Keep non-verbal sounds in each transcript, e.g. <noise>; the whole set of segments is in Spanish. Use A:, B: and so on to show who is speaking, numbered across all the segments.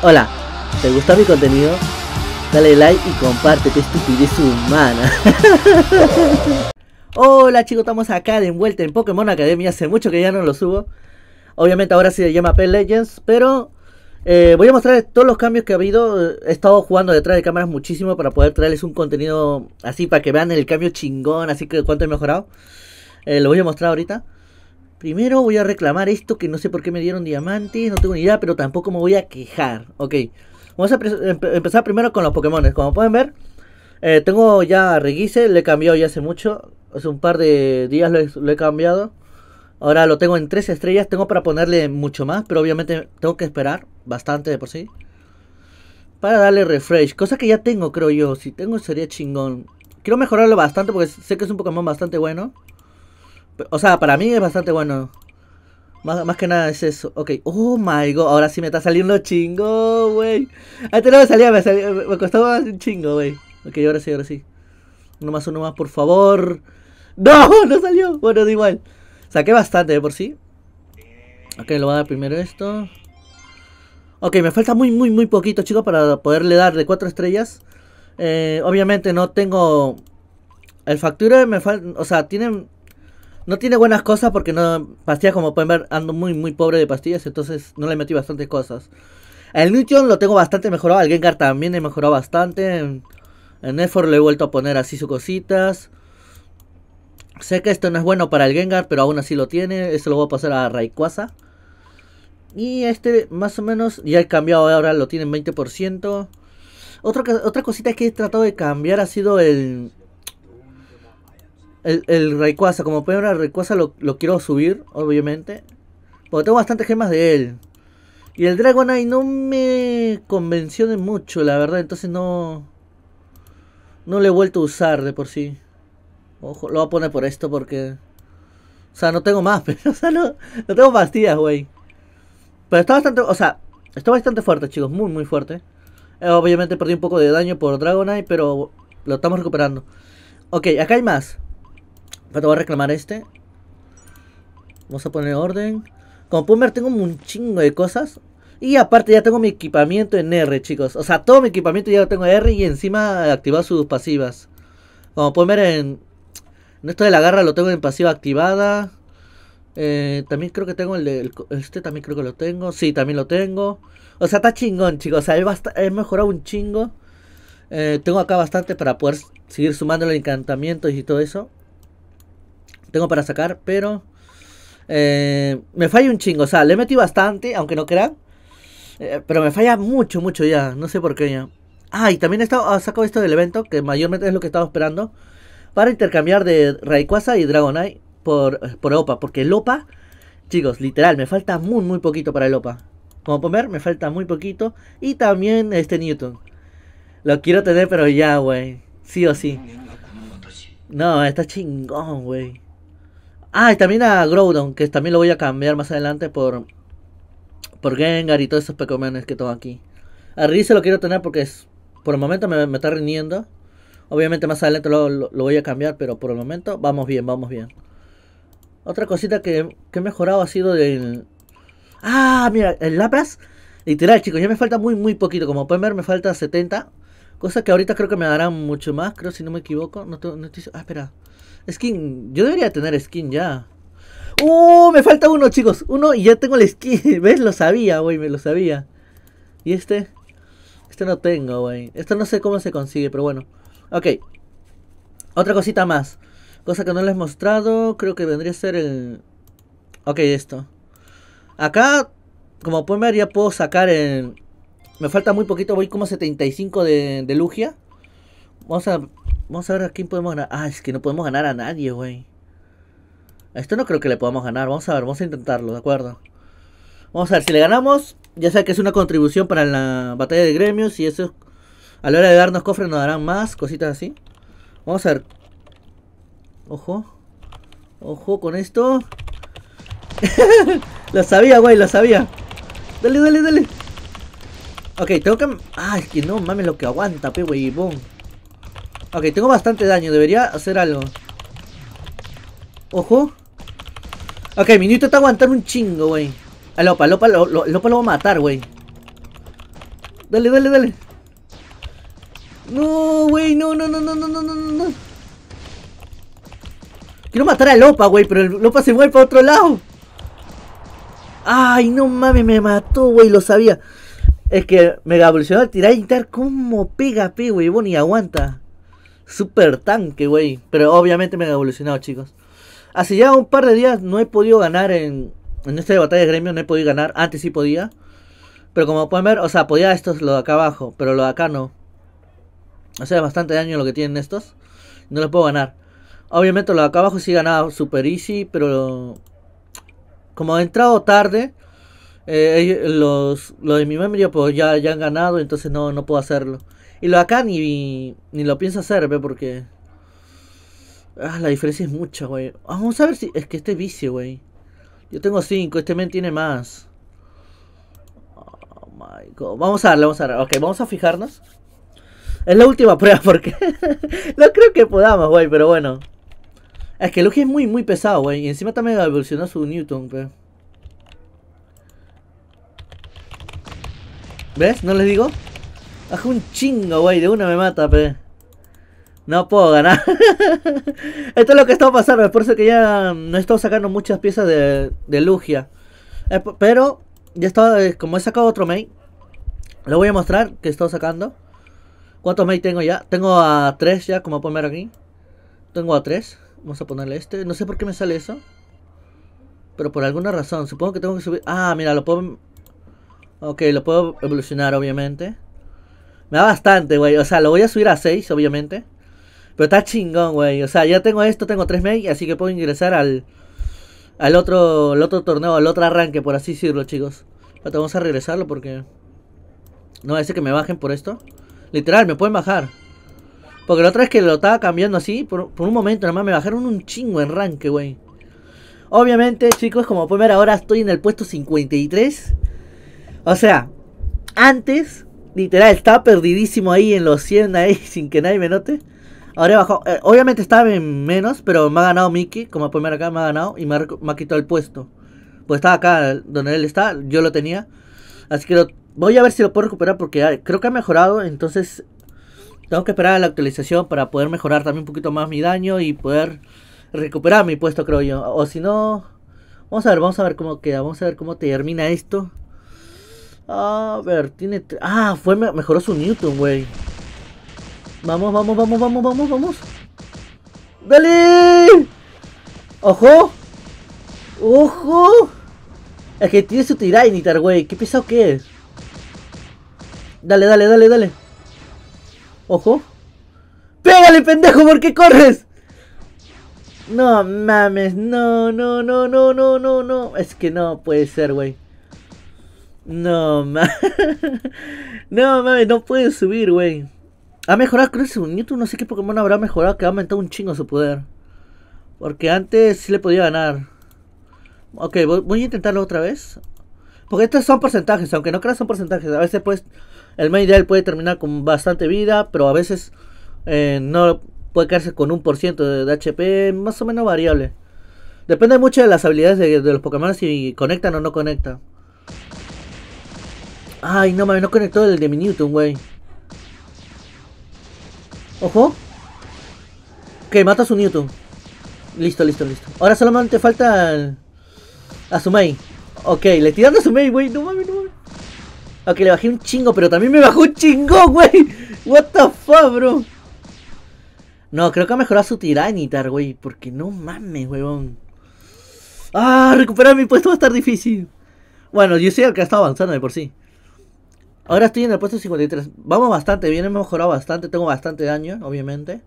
A: Hola, ¿te gusta mi contenido? Dale like y comparte, estupidez humana. <laughs> Hola chicos, estamos acá de vuelta en Pokémon Academia. Hace mucho que ya no lo subo. Obviamente ahora se llama P Legends, pero eh, voy a mostrar todos los cambios que ha habido. He estado jugando detrás de cámaras muchísimo para poder traerles un contenido así para que vean el cambio chingón, así que cuánto he mejorado. Eh, lo voy a mostrar ahorita. Primero voy a reclamar esto que no sé por qué me dieron diamantes, no tengo ni idea, pero tampoco me voy a quejar. Ok, vamos a empezar primero con los Pokémon. Como pueden ver, eh, tengo ya a Regice, le he cambiado ya hace mucho, hace un par de días lo he, lo he cambiado. Ahora lo tengo en 3 estrellas, tengo para ponerle mucho más, pero obviamente tengo que esperar bastante de por sí. Para darle refresh, cosa que ya tengo creo yo, si tengo sería chingón. Quiero mejorarlo bastante porque sé que es un Pokémon bastante bueno. O sea, para mí es bastante bueno. Más, que nada es eso. Ok. Oh my god. Ahora sí me está saliendo chingo, güey. Antes no me salía, me, costaba un chingo, güey. Ok, ahora sí, ahora sí. Uno más, uno más, por favor. ¡No! <laughs> No salió. Bueno, da igual. Saqué bastante de por sí. Ok, lo voy a dar primero esto. Ok, me falta muy, muy, muy poquito, chicos, para poderle dar de cuatro estrellas. Eh, obviamente no tengo el factura, me falta, o sea, tienen no tiene buenas cosas porque no. Pastillas, como pueden ver, ando muy, muy pobre de pastillas. Entonces no le metí bastantes cosas. El Newton lo tengo bastante mejorado. El Gengar también he mejorado bastante. En, en Effort le he vuelto a poner así sus cositas. Sé que esto no es bueno para el Gengar, pero aún así lo tiene. Eso lo voy a pasar a Rayquaza. Y este más o menos ya he cambiado. Ahora lo tiene en 20%. Otra, otra cosita que he tratado de cambiar ha sido el, el, el Rayquaza, como pueden ver, el Rayquaza lo, quiero subir, obviamente. Porque tengo bastantes gemas de él. Y el Dragonite no me convenció de mucho, la verdad. Entonces no... No le he vuelto a usar de por sí. Ojo, lo voy a poner por esto porque... O sea, no tengo más, <laughs> pero... O sea, no, tengo pastillas, güey. Pero está bastante... O sea, está bastante fuerte, chicos. Muy, muy fuerte. Eh, obviamente perdí un poco de daño por Dragonite, pero lo estamos recuperando. Ok, acá hay más voy a reclamar este. Vamos a poner orden. Como pueden ver, tengo un chingo de cosas. Y aparte ya tengo mi equipamiento en R, chicos. O sea, todo mi equipamiento ya lo tengo en R y encima he activado sus pasivas. Como pueden ver en, esto de la garra lo tengo en pasiva activada. Eh, también creo que tengo el de... este también creo que lo tengo. Sí, también lo tengo. O sea, está chingón, chicos. O sea, he, mejorado un chingo. Eh, tengo acá bastante para poder seguir sumando los encantamientos y todo eso. Tengo para sacar, pero... me falla un chingo, o sea, le metí bastante, aunque no crean. pero me falla mucho, mucho ya, no sé por qué ya. Ah, y también he estado, saco esto del evento, que mayormente es lo que estaba esperando. Para intercambiar de Rayquaza y Dragonite por, por OPA. Porque el OPA, chicos, literal, me falta muy, muy poquito para el OPA. Como pueden ver, me falta muy poquito. Y también este Newton. Lo quiero tener, pero ya, güey. Sí o sí. No, está chingón, güey. Ah, y también a Groudon, que también lo voy a cambiar más adelante por, por Gengar y todos esos pecomenes que tengo aquí. A se lo quiero tener porque es, por el momento me, está rindiendo. Obviamente más adelante lo, voy a cambiar, pero por el momento vamos bien, vamos bien. Otra cosita que, que he mejorado ha sido el... Ah, mira, el Lapras. Literal, chicos, ya me falta muy, muy poquito. Como pueden ver, me falta 70. Cosa que ahorita creo que me darán mucho más, creo si no me equivoco. No, Ah, espera. Skin. Yo debería tener skin ya. ¡Uh! Me falta uno, chicos. Uno y ya tengo el skin. <laughs> ¿Ves? Lo sabía, güey. Me lo sabía. ¿Y este? Este no tengo, güey. Esto no sé cómo se consigue, pero bueno. Ok. Otra cosita más. Cosa que no les he mostrado. Creo que vendría a ser el... Ok, esto. Acá, como pueden ver, ya puedo sacar el... Me falta muy poquito. Voy como 75 de, de Lugia. Vamos a Vamos a ver a quién podemos ganar. Ah, es que no podemos ganar a nadie, güey. A esto no creo que le podamos ganar. Vamos a ver, vamos a intentarlo, ¿de acuerdo? Vamos a ver, si le ganamos, ya sé que es una contribución para la batalla de gremios y eso... A la hora de darnos cofres nos darán más, cositas así. Vamos a ver. Ojo. Ojo con esto. <laughs> lo sabía, güey, lo sabía. Dale, dale, dale. Ok, tengo que... Ah, es que no mames lo que aguanta, pe, güey, boom. Ok, tengo bastante daño. Debería hacer algo. Ojo. Ok, minuto está aguantando un chingo, güey. A ah, Lopa, Lopa, lo, Lopa va a matar, güey. Dale, dale, dale. No, güey, no, no, no, no, no, no, no, no. Quiero matar a Lopa, güey, pero el Lopa se mueve para otro lado. Ay, no mames, me mató, güey, lo sabía. Es que Mega y tirar. ¿cómo pega, pe, güey? Bueno, ni aguanta super tanque, güey. Pero obviamente me han evolucionado, chicos. Hace ya un par de días no he podido ganar en, en esta batalla de gremio, no he podido ganar. Antes sí podía. Pero como pueden ver, o sea, podía estos, lo de acá abajo, pero lo de acá no. O sea, bastante daño lo que tienen estos. No los puedo ganar. Obviamente lo de acá abajo sí ganaba super easy, pero... Como he entrado tarde, eh, los, de mi memoria pues ya, ya han ganado, entonces no, no puedo hacerlo. Y lo acá ni, ni lo pienso hacer, ve, porque... Ah, la diferencia es mucha, güey. Vamos a ver si... Es que este es vicio, güey. Yo tengo 5, este men tiene más. Oh my god. Vamos a darle, vamos a ver. Ok, vamos a fijarnos. Es la última <laughs> prueba porque... <laughs> no creo que podamos, güey, pero bueno. Es que el Luigi es muy, muy pesado, güey. Y encima también evolucionó su Newton, güey. ¿Ves? ¿No les digo? Bajé un chingo, güey. De una me mata, pe. No puedo ganar. <laughs> Esto es lo que está pasando. Por eso que ya no he estado sacando muchas piezas de, de Lugia. pero, ya está, eh, como he sacado otro main, lo voy a mostrar que he estado sacando. ¿Cuántos main tengo ya? Tengo a tres ya, como pueden ver aquí. Tengo a tres, Vamos a ponerle este. No sé por qué me sale eso. Pero por alguna razón. Supongo que tengo que subir... Ah, mira, lo puedo... Ok, lo puedo evolucionar, obviamente. Me da bastante, güey. O sea, lo voy a subir a 6, obviamente. Pero está chingón, güey. O sea, ya tengo esto, tengo 3 May, así que puedo ingresar al, al otro, el otro torneo, al otro arranque, por así decirlo, chicos. vamos a regresarlo porque... No ese que me bajen por esto. Literal, me pueden bajar. Porque la otra vez que lo estaba cambiando así, por, un momento nada más me bajaron un chingo en ranque, güey. Obviamente, chicos, como pueden ver ahora estoy en el puesto 53. O sea, antes literal, estaba perdidísimo ahí en los 100 ahí <laughs> sin que nadie me note. Ahora he eh, obviamente estaba en menos, pero me ha ganado Mickey, como pueden ver acá, me ha ganado y me ha, quitado el puesto. Pues estaba acá donde él está, yo lo tenía. Así que voy a ver si lo puedo recuperar porque ah, creo que ha mejorado, entonces tengo que esperar a la actualización para poder mejorar también un poquito más mi daño y poder recuperar mi puesto, creo yo. O si no, vamos a ver, vamos a ver cómo queda, vamos a ver cómo termina esto. A ah, ver, tiene... Ah, fue mejoró su Newton, güey. Vamos, vamos, vamos, vamos, vamos, vamos. ¡Dale! ¡Ojo! ¡Ojo! Es que tiene su Tiranitar, güey. ¿Qué pesado que es? Dale, dale, dale, dale. ¡Ojo! ¡Pégale, pendejo! ¿Por qué corres? No mames, no, no, no, no, no, no, no. Es que no puede ser, güey. No, mames. <laughs> no, mames, no puede subir, güey. Ha mejorado, creo que YouTube, no sé qué Pokémon habrá mejorado, que ha aumentado un chingo su poder. Porque antes sí le podía ganar. Ok, voy, a intentarlo otra vez. Porque estos son porcentajes, aunque no creas son porcentajes. A veces pues el main puede terminar con bastante vida, pero a veces eh, no puede quedarse con un por ciento de HP, más o menos variable. Depende mucho de las habilidades de, de los Pokémon si conectan o no conectan. Ay, no mames, no conectó el de mi Newton, güey. Ojo. Ok, mata a su Newton. Listo, listo, listo. Ahora solamente falta A a May. Ok, le tiran a su May güey. No mames, no mames. Ok, le bajé un chingo, pero también me bajó un chingo, <laughs> güey. What the fuck, bro. No, creo que ha mejorado su Tiranitar, güey. Porque no mames, weón. Ah, recuperar mi puesto va a estar difícil. Bueno, yo sé el que ha estado avanzando de por sí. Ahora estoy en el puesto 53. Vamos bastante bien, he mejorado bastante. Tengo bastante daño, obviamente.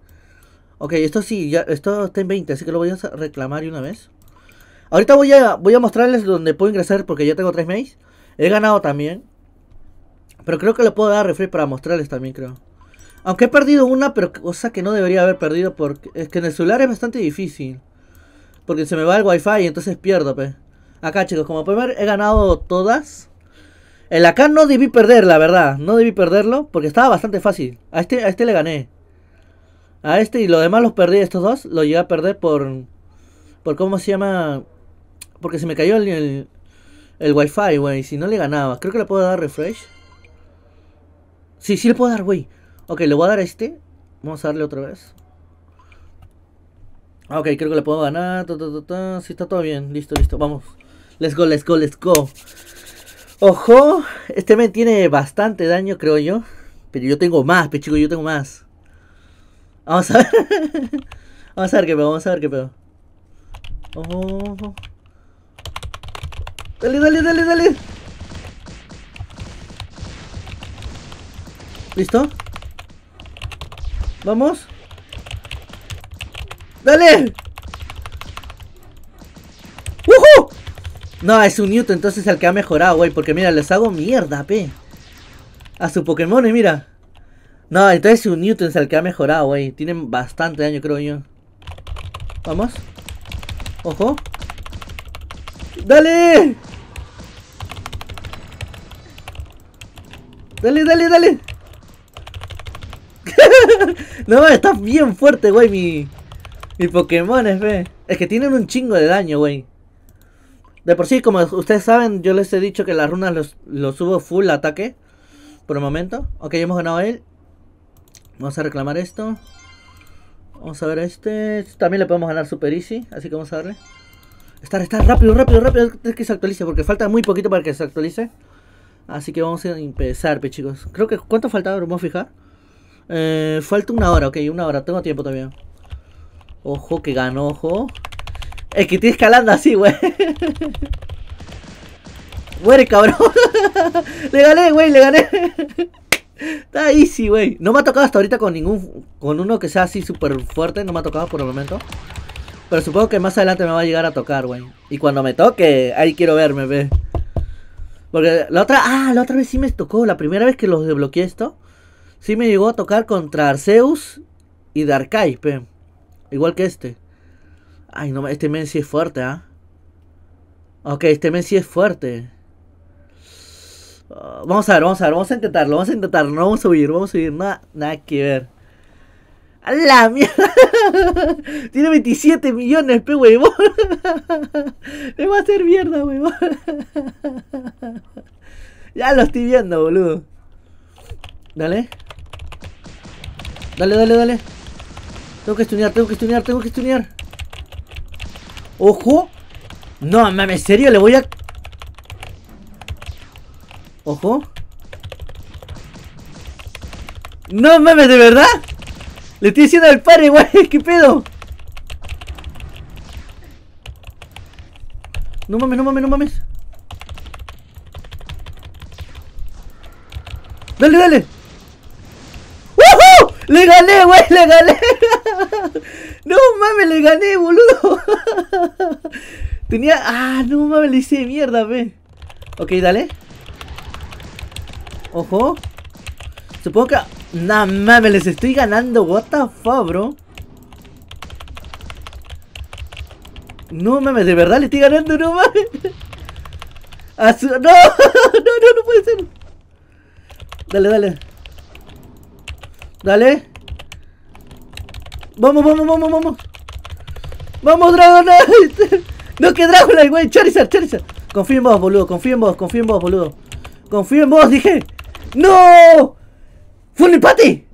A: Ok, esto sí, ya, esto está en 20, así que lo voy a reclamar y una vez. Ahorita voy a, voy a mostrarles donde puedo ingresar porque ya tengo 3 mails. He ganado también. Pero creo que lo puedo dar refresh para mostrarles también, creo. Aunque he perdido una, pero cosa que no debería haber perdido porque es que en el celular es bastante difícil. Porque se me va el wifi y entonces pierdo, pe. Acá, chicos, como pueden ver, he ganado todas. El acá no debí perder, la verdad. No debí perderlo porque estaba bastante fácil. A este, a este le gané. A este y lo demás los perdí. Estos dos los llegué a perder por... Por cómo se llama... Porque se me cayó el, el, wifi, güey. Si no le ganaba. Creo que le puedo dar refresh. Sí, sí le puedo dar, güey. Ok, le voy a dar a este. Vamos a darle otra vez. Ok, creo que le puedo ganar. Si sí, está todo bien. Listo, listo. Vamos. Let's go, let's go, let's go. Ojo, este me tiene bastante daño, creo yo. Pero yo tengo más, pechico, yo tengo más. Vamos a ver. <laughs> vamos a ver qué pedo, vamos a ver qué pedo Ojo. Dale, dale, dale, dale. ¿Listo? Vamos. ¡Dale! No, es un Newton, entonces el que ha mejorado, güey. Porque mira, les hago mierda, pe. A su Pokémon, eh, mira. No, entonces es un Newton es el que ha mejorado, güey. Tienen bastante daño, creo yo. Vamos. Ojo. ¡Dale! ¡Dale, dale, dale! <laughs> no, está bien fuerte, güey, mi... Mi Pokémon, es, eh, Es que tienen un chingo de daño, güey. De por sí, como ustedes saben, yo les he dicho que las runas los, los subo full ataque. Por el momento. Ok, hemos ganado él. Vamos a reclamar esto. Vamos a ver a este. También le podemos ganar super easy. Así que vamos a darle. Estar, estar, rápido, rápido, rápido. Es que se actualice. Porque falta muy poquito para que se actualice. Así que vamos a empezar, chicos. Creo que. ¿Cuánto falta? Vamos a fijar. Eh, falta una hora, ok, una hora. Tengo tiempo todavía. Ojo que gano, ojo. Es que estoy escalando así, güey. Muere, cabrón. <laughs> le gané, güey, le gané. Está easy, güey. No me ha tocado hasta ahorita con ningún. Con uno que sea así súper fuerte. No me ha tocado por el momento. Pero supongo que más adelante me va a llegar a tocar, güey. Y cuando me toque, ahí quiero verme, ve. Porque la otra. Ah, la otra vez sí me tocó. La primera vez que los desbloqueé esto. Sí me llegó a tocar contra Arceus y Darkai, pe. Igual que este. Ay, no, este Messi es fuerte, ¿ah? Ok, este Messi es fuerte. Ah, vamos a ver, vamos a ver, vamos a intentarlo, vamos a intentarlo, no vamos a huir, vamos a subir, nada, nada que ver. ¡A la mierda! <laughs> Tiene 27 millones, pe huevón. <laughs> Me va a hacer mierda, huevón. <laughs> ya lo estoy viendo, boludo. Dale. Dale, dale, dale. Tengo que estudiar, tengo que estudiar, tengo que estudiar. Ojo. No, mames, serio, le voy a... Ojo. No mames, ¿de verdad? Le estoy haciendo al padre, güey, <laughs> ¿qué pedo? No mames, no mames, no mames. Dale, dale. ¡Woohoo! Le gané, güey, le gané. <laughs> No mames, le gané, boludo. <laughs> Tenía. Ah, no mames, le hice mierda, ve. Ok, dale. Ojo. Supongo que. No mames, les estoy ganando. What the fuck, bro. No mames, de verdad le estoy ganando, no mames. <laughs> No, <laughs> no, no, no puede ser. Dale, dale. Dale. Vamos, vamos, vamos, vamos. Vamos, Dragonite. No, que Dragonite, güey. Charizard, Charizard. Confío en vos, boludo. Confío en vos, confío en vos, boludo. Confío en vos, dije. ¡No! ¡Fue un empate!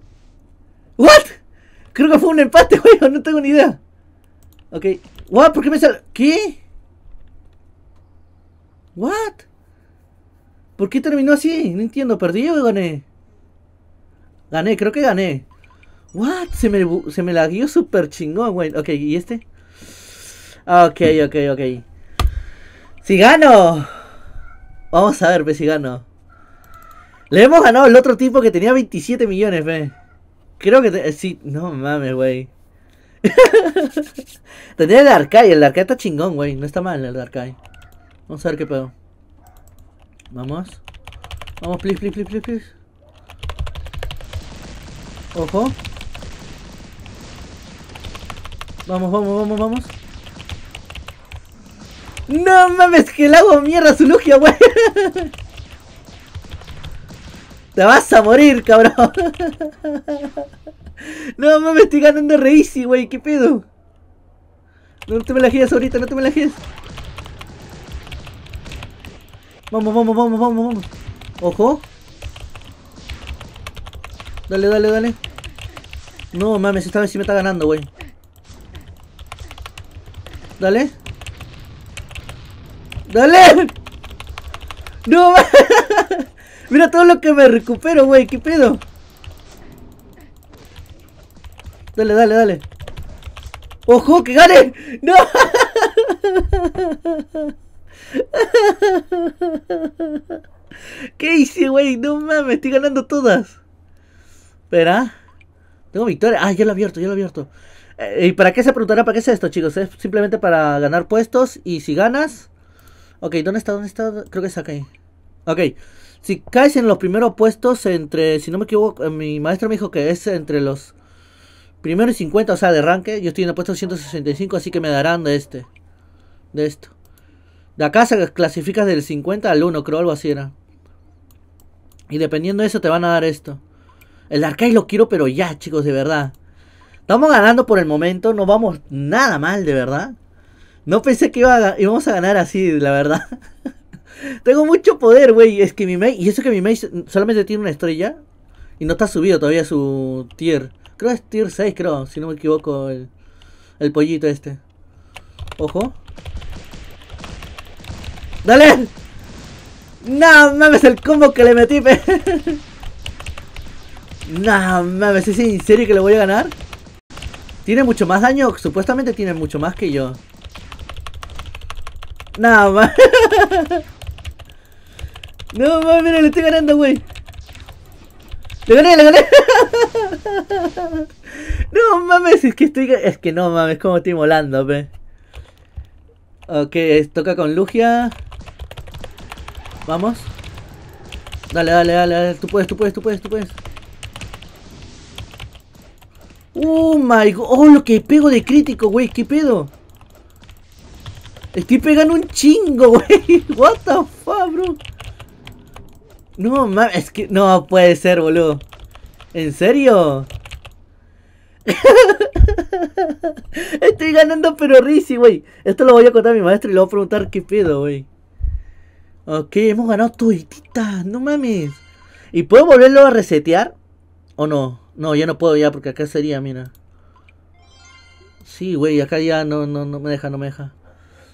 A: ¿What? Creo que fue un empate, <laughs> güey. No tengo ni idea. Ok. ¿What? ¿Por qué me sale? ¿Qué? ¿What? ¿Por qué terminó así? No entiendo. ¿Perdí o gané? Gané, creo que gané. What? Se me, se me laguió súper chingón, güey. Ok, ¿y este? Ok, ok, ok. ¡Si gano! Vamos a ver, ve si gano. Le hemos ganado al otro tipo que tenía 27 millones, ve. Creo que... Eh, sí, no mames, güey. <laughs> Tenía el el Arcai está chingón, güey. No está mal el Arcai. Vamos a ver qué pedo. Vamos. Vamos, please, please, please, please. Ojo. Vamos, vamos, vamos, vamos. No mames, que el hago mierda su logia, <laughs> Te vas a morir, cabrón. <laughs> No mames, estoy ganando re easy, wey. ¿Qué pedo? No te me la giras ahorita, no te me la giras. Vamos, vamos, vamos, vamos, vamos. Ojo. Dale, dale, dale. No mames, esta vez sí me está ganando, wey. Dale. Dale. No. <laughs> Mira todo lo que me recupero, güey. ¿Qué pedo? Dale, dale, dale. ¡Ojo, que gane! ¡No! <laughs> ¿Qué hice, güey? No mames, estoy ganando todas. Espera. Tengo victoria. Ah, ya lo he abierto, ya lo he abierto. Eh, ¿Y para qué se preguntará? ¿Para qué es esto, chicos? Es simplemente para ganar puestos. Y si ganas... Ok, ¿dónde está? ¿Dónde está? Creo que es acá. Ok. Si caes en los primeros puestos entre... Si no me equivoco, eh, mi maestro me dijo que es entre los... primeros y 50, o sea, de arranque. Yo estoy en el puesto 165, así que me darán de este. De esto. De acá se clasifica del 50 al 1, creo, algo así era. Y dependiendo de eso te van a dar esto. El arcade lo quiero, pero ya, chicos, de verdad. Estamos ganando por el momento, no vamos nada mal, de verdad. No pensé que iba íbamos a ganar así, la verdad. <laughs> Tengo mucho poder, güey. Es que mi mage... Y eso que mi mage solamente tiene una estrella. Y no está subido todavía su tier. Creo que es tier 6, creo. Si no me equivoco, el, pollito este. Ojo. ¡Dale! No mames el combo que le metí, <laughs> no mames, ¿es en serio que le voy a ganar? Tiene mucho más daño, supuestamente tiene mucho más que yo. Nada más. <laughs> No mames, mira, le estoy ganando, güey. Le gané, le gané. <laughs> No mames, es que estoy. Es que no mames, como estoy volando, pe. Ok, toca con Lugia. Vamos. Dale, dale, dale, dale. Tú puedes, tú puedes, tú puedes, tú puedes. Oh my god, oh lo que pego de crítico, güey, ¿qué pedo? Estoy pegando un chingo, <laughs> güey. What the fuck, bro. No mames, es que no puede ser, boludo. ¿En serio? <laughs> Estoy ganando, pero Risi güey. Esto lo voy a contar a mi maestro y le voy a preguntar qué pedo, güey. Ok, hemos ganado toditita, no mames. ¿Y puedo volverlo a resetear? ¿O no? No, ya no puedo ya, porque acá sería, mira. Sí, güey, acá ya no, no, no me deja, no me deja.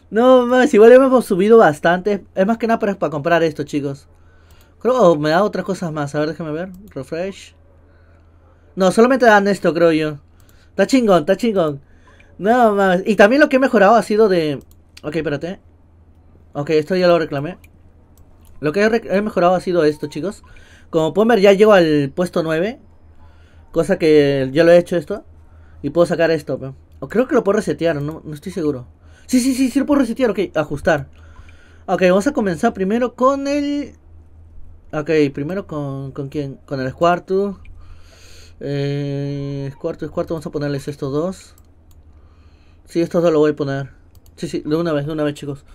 A: No, más, igual hemos subido bastante. Es más que nada para, comprar esto, chicos. Creo oh, me da otras cosas más. A ver, déjame ver. Refresh. No, solamente dan esto, creo yo. Está chingón, está chingón. No, más. Y también lo que he mejorado ha sido de... Ok, espérate. Ok, esto ya lo reclamé. Lo que he, mejorado ha sido esto, chicos. Como pueden ver, ya llego al puesto 9. Cosa que ya lo he hecho esto. Y puedo sacar esto, O creo que lo puedo resetear, no, no estoy seguro. Sí, sí, sí, sí lo puedo resetear, ok, ajustar. Ok, vamos a comenzar primero con el... Ok, primero con, con quién? Con el cuarto Eh, cuarto cuarto, vamos a ponerles estos dos. Sí, estos dos los voy a poner. Sí, sí, de una vez, de una vez, chicos.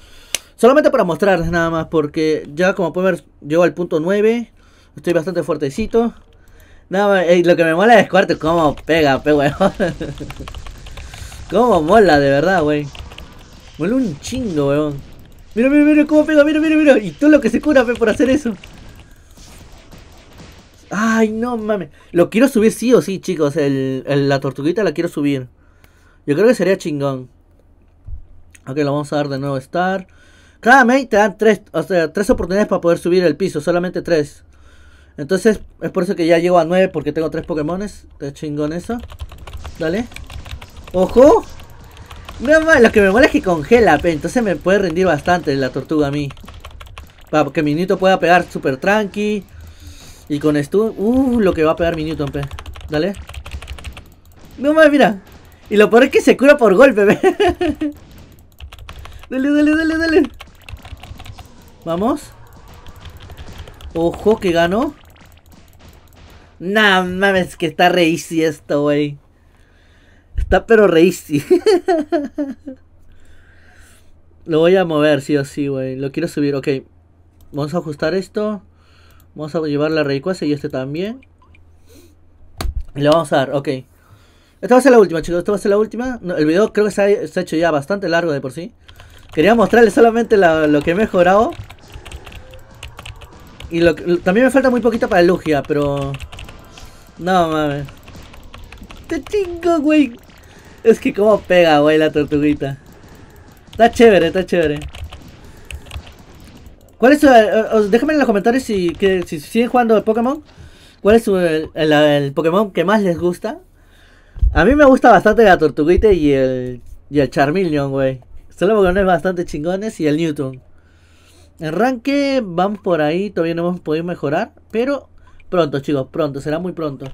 A: Solamente para mostrarles nada más, porque ya como pueden ver, llego al punto 9. Estoy bastante fuertecito. No, lo que me mola es cuarto, cómo pega, pe weón. <laughs> cómo mola, de verdad, wey. Mola un chingo, weón. Mira, mira, mira cómo pega, mira, mira, mira. Y todo lo que se cura, pe, por hacer eso. Ay, no mames. Lo quiero subir sí o sí, chicos. El, la tortuguita la quiero subir. Yo creo que sería chingón. Ok, lo vamos a dar de nuevo Star. Cada te dan tres, o sea, tres oportunidades para poder subir el piso. Solamente tres. Entonces, es por eso que ya llego a 9 porque tengo 3 Pokémon. Está chingón eso. Dale. ¡Ojo! Lo que me mola es que congela, pe, entonces me puede rendir bastante la tortuga a mí. Para que Minuto pueda pegar super tranqui. Y con esto, uh, lo que va a pegar Minuto, pe. Dale. No más, mira. Y lo peor es que se cura por golpe, <laughs> dale, dale, dale, dale. Vamos. Ojo, que gano. Nah, mames, que está re easy esto, güey. Está pero re easy. <laughs> Lo voy a mover, sí o sí, güey. Lo quiero subir, ok. Vamos a ajustar esto. Vamos a llevar la Rayquaza y este también. Y lo vamos a dar, ok. Esta va a ser la última, chicos. Esta va a ser la última. el video creo que se ha, hecho ya bastante largo de por sí. Quería mostrarles solamente lo que he mejorado. Y también me falta muy poquito para el Lugia, pero... No mames. Te chingo, güey. Es que como pega, güey, la tortuguita. Está chévere, está chévere. ¿Cuál es su... Eh, eh, Déjenme en los comentarios si, si siguen jugando el Pokémon. ¿Cuál es el, Pokémon que más les gusta? A mí me gusta bastante la tortuguita y el, y el Charmeleon, güey. Son los Pokémon bastante chingones y el Newton. En ranque vamos por ahí, todavía no hemos podido mejorar, pero Pronto, chicos, pronto, será muy pronto.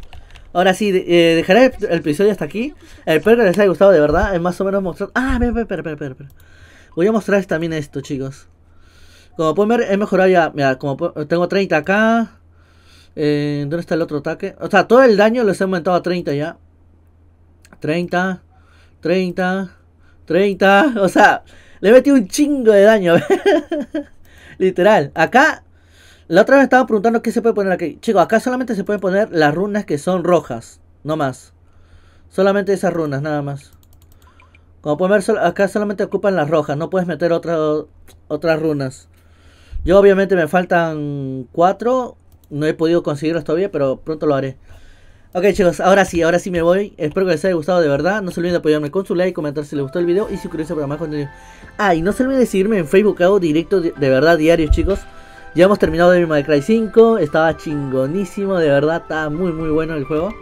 A: Ahora sí, eh, dejaré el, episodio hasta aquí. Espero que les haya gustado de verdad. Es más o menos mostrar. Ah, espera, espera, espera, Voy a mostrar también esto, chicos. Como pueden ver, he mejorado ya. Mira, como tengo 30 acá. Eh, ¿Dónde está el otro ataque? O sea, todo el daño los he aumentado a 30 ya. 30, 30, 30. O sea, le he metido un chingo de daño. <laughs> Literal. Acá la otra vez estaba preguntando qué se puede poner aquí. Chicos, acá solamente se pueden poner las runas que son rojas. No más. Solamente esas runas, nada más. Como pueden ver, acá solamente ocupan las rojas. No puedes meter otra, otras runas. Yo obviamente me faltan cuatro. No he podido conseguirlas todavía, pero pronto lo haré. Ok chicos, ahora sí, ahora sí me voy. Espero que les haya gustado de verdad. No se olviden de apoyarme con su like, comentar si les gustó el video y suscribirse para más contenido. Ah, y no se olviden de seguirme en Facebook, hago directo de, de verdad diarios chicos. Ya hemos terminado de May Cry 5, estaba chingonísimo, de verdad, está muy muy bueno el juego.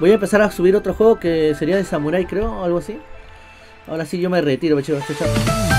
A: Voy a empezar a subir otro juego que sería de Samurai, creo, o algo así. Ahora sí yo me retiro, chicos,